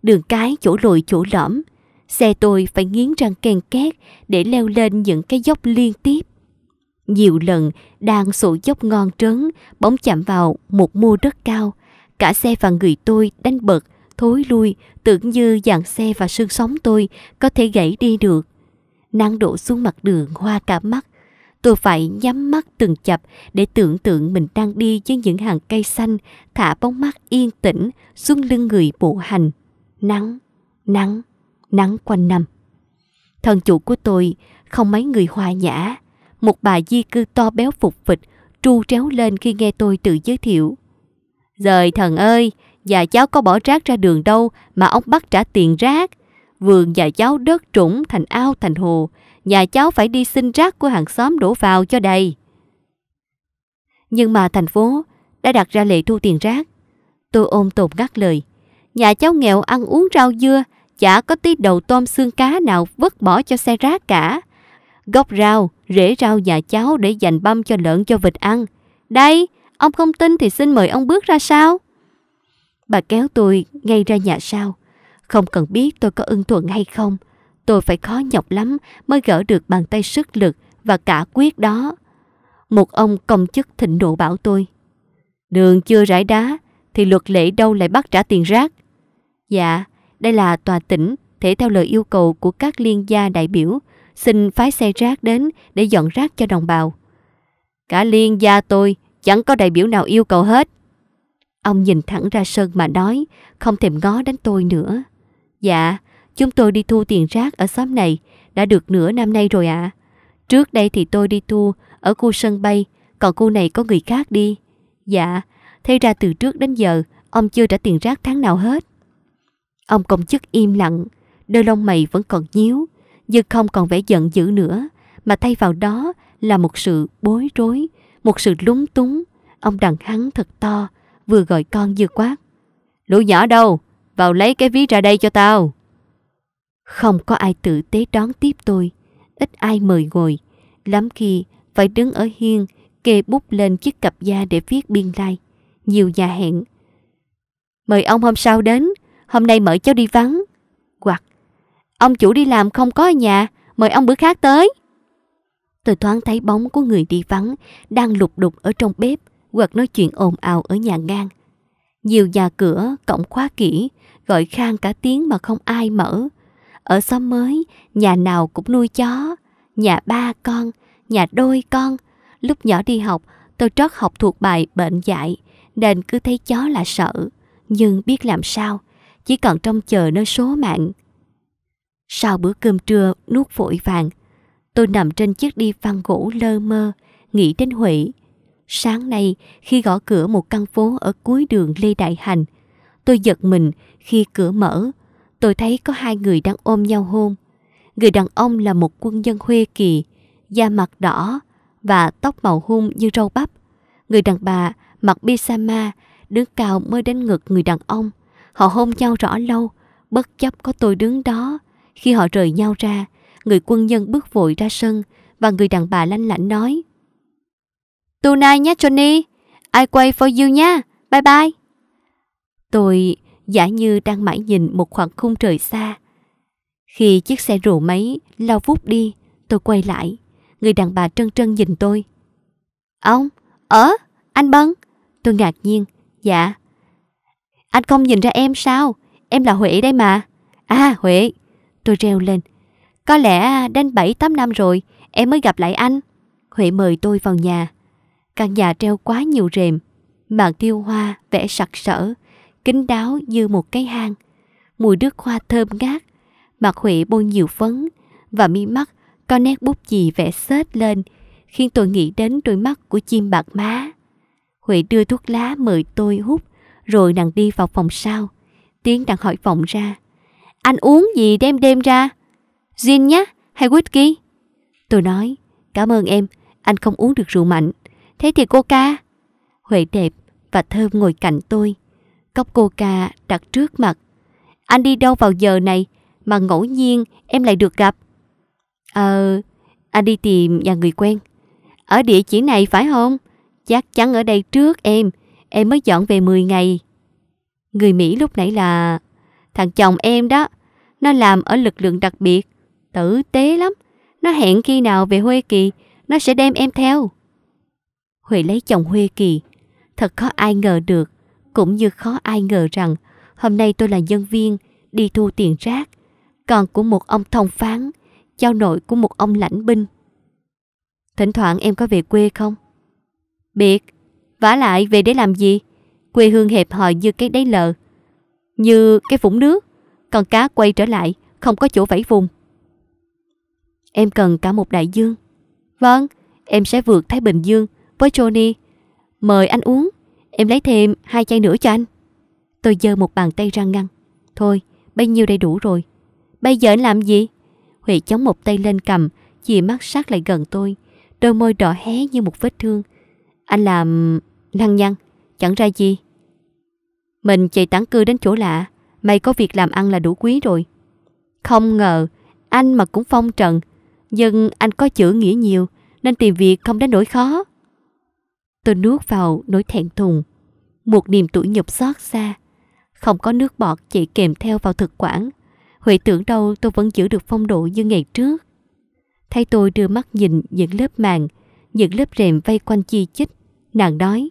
đường cái chỗ lồi chỗ lõm. Xe tôi phải nghiến răng ken két để leo lên những cái dốc liên tiếp. Nhiều lần đang sổ dốc ngon trớn, bỗng chạm vào một mô rất cao. Cả xe và người tôi đánh bật, thối lui, tưởng như dàn xe và xương sóng tôi có thể gãy đi được. Nắng đổ xuống mặt đường hoa cả mắt. Tôi phải nhắm mắt từng chập để tưởng tượng mình đang đi với những hàng cây xanh, thả bóng mắt yên tĩnh xuống lưng người bộ hành. Nắng, nắng, nắng quanh năm. Thân chủ của tôi không mấy người hòa nhã, một bà di cư to béo phục vịch, tru tréo lên khi nghe tôi tự giới thiệu. Giời thần ơi, nhà cháu có bỏ rác ra đường đâu mà ông bắt trả tiền rác. Vườn nhà cháu đất trũng thành ao thành hồ, nhà cháu phải đi xin rác của hàng xóm đổ vào cho đầy. Nhưng mà thành phố đã đặt ra lệ thu tiền rác. Tôi ôm tồn ngắt lời. Nhà cháu nghèo ăn uống rau dưa, chả có tí đầu tôm xương cá nào vứt bỏ cho xe rác cả gốc rau, rễ rau nhà cháu để dành băm cho lợn cho vịt ăn. Đây, ông không tin thì xin mời ông bước ra sao? Bà kéo tôi ngay ra nhà sau. Không cần biết tôi có ưng thuận hay không. Tôi phải khó nhọc lắm mới gỡ được bàn tay sức lực và cả quyết đó. Một ông công chức thịnh nộ bảo tôi. Đường chưa rải đá thì luật lệ đâu lại bắt trả tiền rác. Dạ, đây là tòa tỉnh thể theo lời yêu cầu của các liên gia đại biểu xin phái xe rác đến để dọn rác cho đồng bào. Cả liên gia tôi chẳng có đại biểu nào yêu cầu hết. Ông nhìn thẳng ra sân mà nói, không thèm ngó đến tôi nữa. Dạ, chúng tôi đi thu tiền rác ở xóm này, đã được nửa năm nay rồi ạ. À. Trước đây thì tôi đi thu ở khu sân bay, còn khu này có người khác đi. Dạ, thế ra từ trước đến giờ, ông chưa trả tiền rác tháng nào hết. Ông công chức im lặng, đôi lông mày vẫn còn nhíu, nhưng không còn vẻ giận dữ nữa, mà thay vào đó là một sự bối rối, một sự lúng túng. Ông đằng hắn thật to, vừa gọi con vừa quát. Lũ nhỏ đâu? Vào lấy cái ví ra đây cho tao. Không có ai tử tế đón tiếp tôi, ít ai mời ngồi. Lắm khi phải đứng ở hiên, kê bút lên chiếc cặp da để viết biên lai. Nhiều nhà hẹn. Mời ông hôm sau đến, hôm nay mở cháu đi vắng. Hoặc Ông chủ đi làm không có ở nhà, mời ông bữa khác tới. Tôi thoáng thấy bóng của người đi vắng, đang lục đục ở trong bếp, hoặc nói chuyện ồn ào ở nhà ngang. Nhiều nhà cửa, cổng khóa kỹ, gọi khang cả tiếng mà không ai mở. Ở xóm mới, nhà nào cũng nuôi chó, nhà ba con, nhà đôi con. Lúc nhỏ đi học, tôi trót học thuộc bài bệnh dạy, nên cứ thấy chó là sợ. Nhưng biết làm sao, chỉ còn trông chờ nơi số mạng. Sau bữa cơm trưa nuốt vội vàng, tôi nằm trên chiếc đi văn gỗ lơ mơ, nghĩ đến Huệ. Sáng nay, khi gõ cửa một căn phố ở cuối đường Lê Đại Hành, tôi giật mình khi cửa mở, tôi thấy có hai người đang ôm nhau hôn. Người đàn ông là một quân nhân Huê Kỳ, da mặt đỏ và tóc màu hung như râu bắp. Người đàn bà mặc pyjama, đứng cao mới đến ngực người đàn ông. Họ hôn nhau rõ lâu, bất chấp có tôi đứng đó khi họ rời nhau ra, người quân nhân bước vội ra sân và người đàn bà lanh lảnh nói Tonight nhé Johnny, I quay for you nha, bye bye. Tôi giả như đang mãi nhìn một khoảng khung trời xa. Khi chiếc xe rù máy lao vút đi, tôi quay lại. Người đàn bà trân trân nhìn tôi. Ông, ở, anh Bân. Tôi ngạc nhiên. Dạ. Anh không nhìn ra em sao? Em là Huệ đây mà. À, Huệ, Tôi reo lên. Có lẽ đến 7-8 năm rồi em mới gặp lại anh. Huệ mời tôi vào nhà. Căn nhà treo quá nhiều rèm. Màn tiêu hoa vẽ sặc sỡ, kính đáo như một cái hang. Mùi nước hoa thơm ngát. Mặt Huệ bôi nhiều phấn và mi mắt có nét bút chì vẽ xết lên khiến tôi nghĩ đến đôi mắt của chim bạc má. Huệ đưa thuốc lá mời tôi hút rồi nàng đi vào phòng sau. Tiếng đang hỏi vọng ra. Anh uống gì đem đem ra? Gin nhá, hay whisky? Tôi nói, cảm ơn em, anh không uống được rượu mạnh. Thế thì coca? Huệ đẹp và Thơm ngồi cạnh tôi. Cốc coca đặt trước mặt. Anh đi đâu vào giờ này mà ngẫu nhiên em lại được gặp? Ờ, anh đi tìm nhà người quen. Ở địa chỉ này phải không? Chắc chắn ở đây trước em, em mới dọn về 10 ngày. Người Mỹ lúc nãy là... Thằng chồng em đó, nó làm ở lực lượng đặc biệt, tử tế lắm. Nó hẹn khi nào về Huê Kỳ, nó sẽ đem em theo. Huệ lấy chồng Huê Kỳ. Thật khó ai ngờ được, cũng như khó ai ngờ rằng hôm nay tôi là nhân viên đi thu tiền rác, còn của một ông thông phán, cháu nội của một ông lãnh binh. Thỉnh thoảng em có về quê không? Biệt, vả lại về để làm gì? Quê hương hẹp hòi như cái đáy lợ như cái vũng nước. Con cá quay trở lại, không có chỗ vẫy vùng. Em cần cả một đại dương. Vâng, em sẽ vượt Thái Bình Dương với Johnny. Mời anh uống, em lấy thêm hai chai nữa cho anh. Tôi giơ một bàn tay ra ngăn. Thôi, bấy nhiêu đầy đủ rồi. Bây giờ anh làm gì? Huệ chống một tay lên cầm, dì mắt sát lại gần tôi. Đôi môi đỏ hé như một vết thương. Anh làm... lăng nhăng, chẳng ra gì. Mình chạy tán cư đến chỗ lạ, mày có việc làm ăn là đủ quý rồi. Không ngờ, anh mà cũng phong trần, nhưng anh có chữ nghĩa nhiều nên tìm việc không đến nỗi khó. Tôi nuốt vào nỗi thẹn thùng, một niềm tủi nhục xót xa. Không có nước bọt chạy kèm theo vào thực quản. Huệ tưởng đâu tôi vẫn giữ được phong độ như ngày trước. Thay tôi đưa mắt nhìn những lớp màng, những lớp rèm vây quanh chi chít. Nàng nói,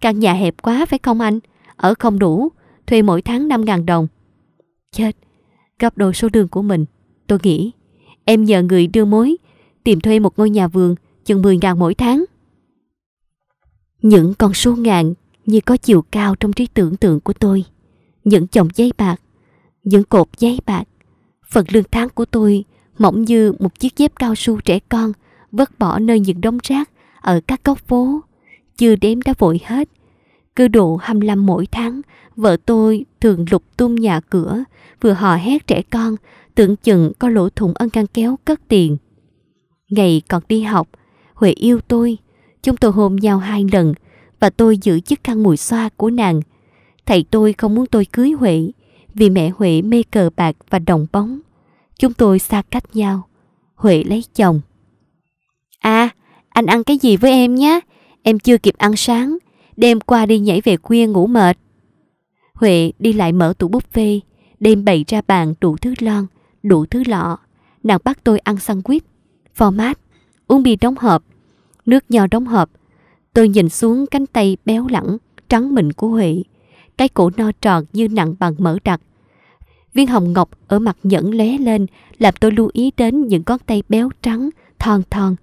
căn nhà hẹp quá phải không anh? Ở không đủ, thuê mỗi tháng 5.000 đồng chết. Gặp độ số đường của mình, tôi nghĩ em nhờ người đưa mối, tìm thuê một ngôi nhà vườn chừng 10 ngàn mỗi tháng. Những con số ngàn như có chiều cao trong trí tưởng tượng của tôi. Những chồng giấy bạc, những cột giấy bạc. Phần lương tháng của tôi mỏng như một chiếc dép cao su trẻ con vứt bỏ nơi những đống rác ở các góc phố. Chưa đếm đã vội hết. Cứ độ 25 mỗi tháng Vợ tôi thường lục tung nhà cửa, vừa hò hét trẻ con, tưởng chừng có lỗ thủng ân ngăn kéo cất tiền. Ngày còn đi học, Huệ yêu tôi. Chúng tôi hôn nhau hai lần và tôi giữ chiếc khăn mùi xoa của nàng. Thầy tôi không muốn tôi cưới Huệ vì mẹ Huệ mê cờ bạc và đồng bóng. Chúng tôi xa cách nhau. Huệ lấy chồng. À, anh ăn cái gì với em nhé? Em chưa kịp ăn sáng. Đêm qua đi nhảy về khuya ngủ mệt. Huệ đi lại mở tủ buffet, đem bày ra bàn đủ thứ lon, đủ thứ lọ. Nàng bắt tôi ăn sandwich, format, uống bia đóng hộp, nước nho đóng hộp. Tôi nhìn xuống cánh tay béo lẳng, trắng mịn của Huệ. Cái cổ no tròn như nặng bằng mỡ đặc. Viên hồng ngọc ở mặt nhẫn lé lên làm tôi lưu ý đến những con tay béo trắng, thon thon.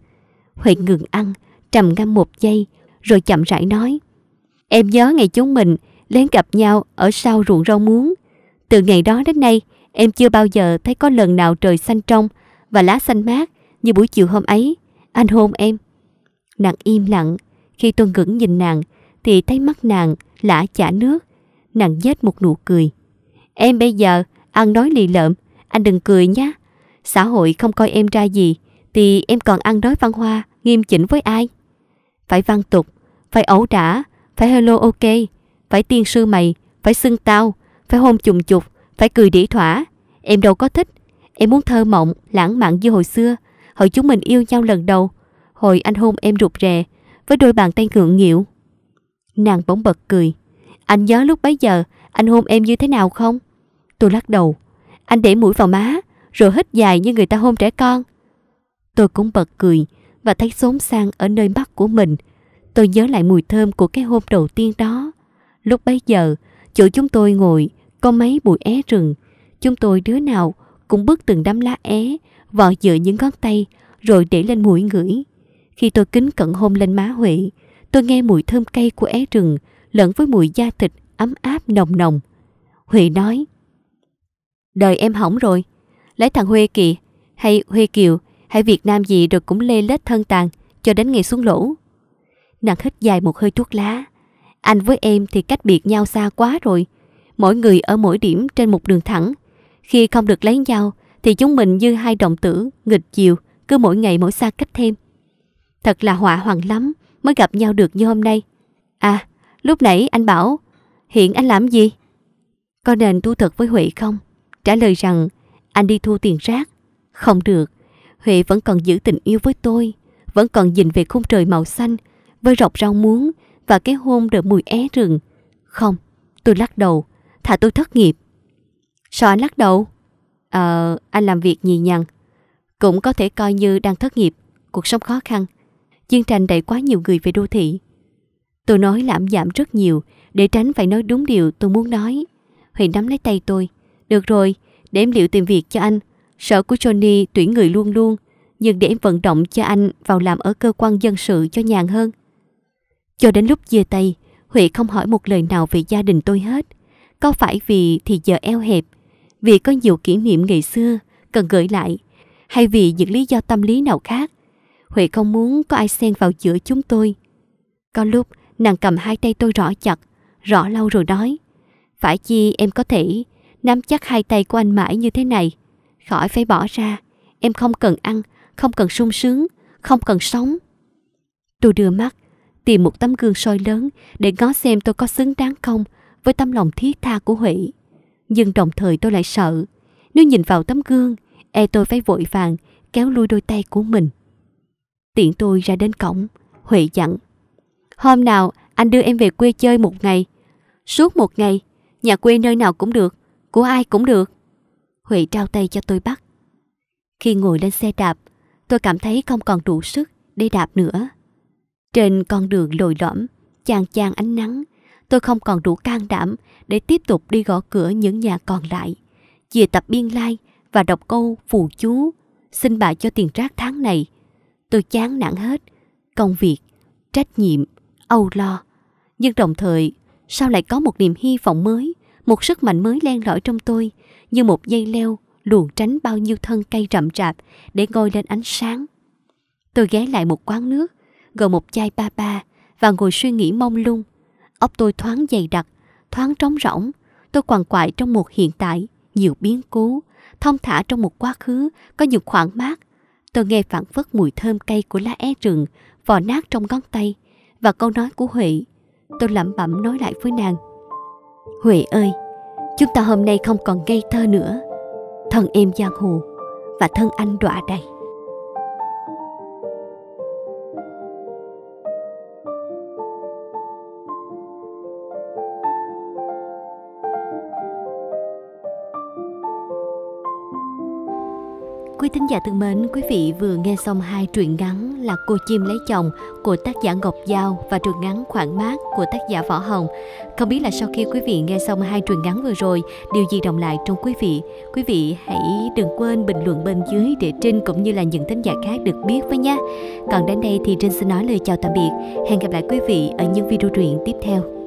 Huệ ngừng ăn, trầm ngâm một giây, rồi chậm rãi nói. Em nhớ ngày chúng mình lén gặp nhau ở sau ruộng rau muống. Từ ngày đó đến nay, em chưa bao giờ thấy có lần nào trời xanh trong và lá xanh mát như buổi chiều hôm ấy. Anh hôn em. Nàng im lặng. Khi tôi ngẩng nhìn nàng, thì thấy mắt nàng lã chả nước. Nàng dết một nụ cười. Em bây giờ ăn nói lì lợm, anh đừng cười nhé. Xã hội không coi em ra gì, thì em còn ăn nói văn hoa, nghiêm chỉnh với ai? Phải văn tục, phải ẩu đả, phải hello ok, phải tiên sư mày, phải xưng tao, phải hôn chùng chục, phải cười đĩ thỏa. Em đâu có thích, em muốn thơ mộng, lãng mạn như hồi xưa, hồi chúng mình yêu nhau lần đầu, hồi anh hôn em rụt rè, với đôi bàn tay ngượng nghịu. Nàng bỗng bật cười. Anh nhớ lúc bấy giờ, anh hôn em như thế nào không? Tôi lắc đầu. Anh để mũi vào má, rồi hít dài như người ta hôn trẻ con. Tôi cũng bật cười và thấy xốn sang ở nơi mắt của mình. Tôi nhớ lại mùi thơm của cái hôn đầu tiên đó. Lúc bấy giờ, chỗ chúng tôi ngồi có mấy bụi é rừng. Chúng tôi đứa nào cũng bước từng đám lá é vò giữa những ngón tay rồi để lên mũi ngửi. Khi tôi kính cận hôn lên má Huệ, tôi nghe mùi thơm cây của é rừng lẫn với mùi da thịt ấm áp nồng nồng. Huệ nói, Đời em hỏng rồi, lấy thằng Huê kìa, hay Huê Kiều, hay Việt Nam gì rồi cũng lê lết thân tàn cho đến ngày xuống lỗ. Nàng hít dài một hơi thuốc lá, anh với em thì cách biệt nhau xa quá rồi. Mỗi người ở mỗi điểm trên một đường thẳng. Khi không được lấy nhau thì chúng mình như hai động tử, nghịch chiều, cứ mỗi ngày mỗi xa cách thêm. Thật là họa hoàng lắm mới gặp nhau được như hôm nay. À, lúc nãy anh bảo, hiện anh làm gì? Có nên thu thật với Huệ không? Trả lời rằng, anh đi thu tiền rác. Không được, Huệ vẫn còn giữ tình yêu với tôi, vẫn còn nhìn về khung trời màu xanh, với rọc rau muống, và cái hôn đỡ mùi é rừng. Không, tôi lắc đầu, thà tôi thất nghiệp. Sao anh lắc đầu? Ờ, anh làm việc nhì nhằn. Cũng có thể coi như đang thất nghiệp, cuộc sống khó khăn. Chiến tranh đẩy quá nhiều người về đô thị. Tôi nói lãm giảm rất nhiều để tránh phải nói đúng điều tôi muốn nói. huy nắm lấy tay tôi. Được rồi, để em liệu tìm việc cho anh. Sở của Johnny tuyển người luôn luôn, nhưng để em vận động cho anh vào làm ở cơ quan dân sự cho nhàn hơn. Cho đến lúc chia tay, Huệ không hỏi một lời nào về gia đình tôi hết. Có phải vì thì giờ eo hẹp, vì có nhiều kỷ niệm ngày xưa cần gửi lại, hay vì những lý do tâm lý nào khác. Huệ không muốn có ai xen vào giữa chúng tôi. Có lúc nàng cầm hai tay tôi rõ chặt, rõ lâu rồi nói. Phải chi em có thể nắm chắc hai tay của anh mãi như thế này. Khỏi phải bỏ ra, em không cần ăn, không cần sung sướng, không cần sống. Tôi đưa mắt, tìm một tấm gương soi lớn để ngó xem tôi có xứng đáng không với tấm lòng thiết tha của Huệ. Nhưng đồng thời tôi lại sợ, nếu nhìn vào tấm gương, e tôi phải vội vàng kéo lui đôi tay của mình. Tiện tôi ra đến cổng, Huệ dặn. Hôm nào anh đưa em về quê chơi một ngày. Suốt một ngày, nhà quê nơi nào cũng được, của ai cũng được. Huệ trao tay cho tôi bắt. Khi ngồi lên xe đạp, tôi cảm thấy không còn đủ sức để đạp nữa. Trên con đường lồi lõm, chàng chàng ánh nắng, tôi không còn đủ can đảm để tiếp tục đi gõ cửa những nhà còn lại. Về tập biên lai like và đọc câu phù chú, xin bà cho tiền rác tháng này. Tôi chán nản hết, công việc, trách nhiệm, âu lo. Nhưng đồng thời, sao lại có một niềm hy vọng mới, một sức mạnh mới len lỏi trong tôi, như một dây leo luồn tránh bao nhiêu thân cây rậm rạp để ngồi lên ánh sáng. Tôi ghé lại một quán nước, gồm một chai ba ba và ngồi suy nghĩ mông lung. Óc tôi thoáng dày đặc, thoáng trống rỗng. Tôi quằn quại trong một hiện tại, nhiều biến cố, thông thả trong một quá khứ, có nhiều khoảng mát. Tôi nghe phản phất mùi thơm cây của lá é rừng, vò nát trong ngón tay và câu nói của Huệ. Tôi lẩm bẩm nói lại với nàng. Huệ ơi, chúng ta hôm nay không còn ngây thơ nữa. Thân em giang hồ và thân anh đọa đầy. Quý thính giả thân mến, quý vị vừa nghe xong hai truyện ngắn là Cô chim lấy chồng của tác giả Ngọc Giao và truyện ngắn Khoảng mát của tác giả Võ Hồng. Không biết là sau khi quý vị nghe xong hai truyện ngắn vừa rồi, điều gì động lại trong quý vị? Quý vị hãy đừng quên bình luận bên dưới để Trinh cũng như là những thính giả khác được biết với nhé. Còn đến đây thì Trinh xin nói lời chào tạm biệt. Hẹn gặp lại quý vị ở những video truyện tiếp theo.